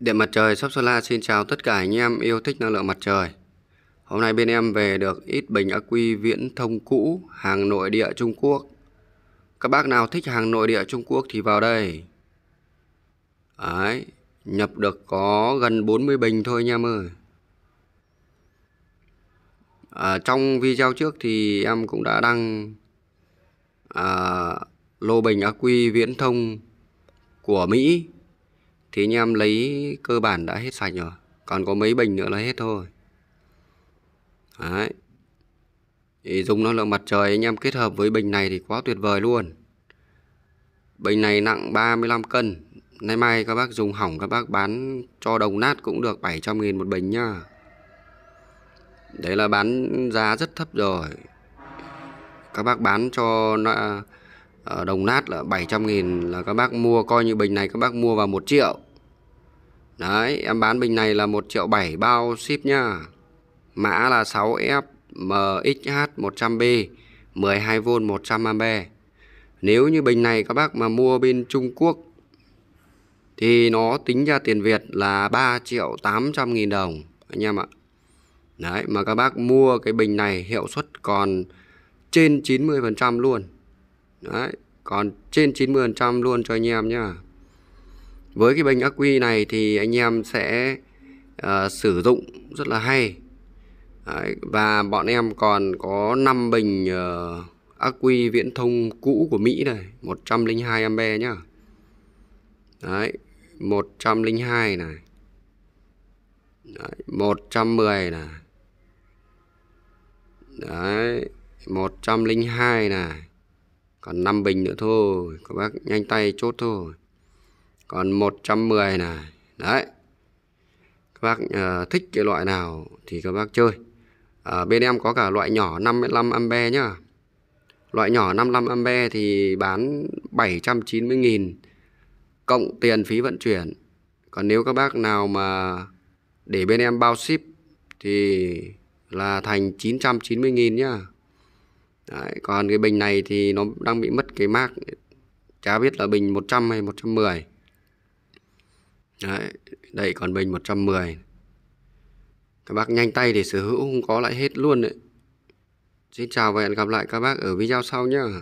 Điện mặt trời Shop Solar xin chào tất cả anh em yêu thích năng lượng mặt trời. Hôm nay bên em về được ít bình ắc quy viễn thông cũ hàng nội địa Trung Quốc. Các bác nào thích hàng nội địa Trung Quốc thì vào đây. Đấy, nhập được có gần 40 bình thôi anh em ơi. À, trong video trước thì em cũng đã đăng à, lô bình ắc quy viễn thông của Mỹ thì anh em lấy cơ bản đã hết sạch rồi còn có mấy bình nữa là hết thôi đấy thì dùng năng lượng mặt trời anh em kết hợp với bình này thì quá tuyệt vời luôn bình này nặng 35 cân nay mai các bác dùng hỏng các bác bán cho đồng nát cũng được 700 nghìn một bình nhá đấy là bán giá rất thấp rồi các bác bán cho ờ, đồng nát là 700 nghìn là các bác mua coi như bình này các bác mua vào 1 triệu Đấy, em bán bình này là 1 triệu 7 bao ship nha. Mã là 6FMXH100B, 12V 100A. Nếu như bình này các bác mà mua bên Trung Quốc thì nó tính ra tiền Việt là 3 triệu 800 nghìn đồng anh em ạ. Đấy, mà các bác mua cái bình này hiệu suất còn trên 90% luôn. Đấy, còn trên 90% luôn cho anh em nhá với cái bình ắc quy này thì anh em sẽ uh, sử dụng rất là hay Đấy, và bọn em còn có 5 bình uh, ờ, ắc quy viễn thông cũ của Mỹ này 102 ampe nhá Đấy 102 này Đấy, 110 này Đấy 102 này Còn 5 bình nữa thôi Các bác nhanh tay chốt thôi còn 110 này đấy các bác uh, thích cái loại nào thì các bác chơi ở bên em có cả loại nhỏ 55 ampe nhá loại nhỏ 55 ampe thì bán 790.000 cộng tiền phí vận chuyển còn nếu các bác nào mà để bên em bao ship thì là thành 990.000 nhá Đấy, còn cái bình này thì nó đang bị mất cái mác chả biết là bình 100 hay 110 Đấy, đây còn bình 110 Các bác nhanh tay để sở hữu không có lại hết luôn đấy Xin chào và hẹn gặp lại các bác ở video sau nhé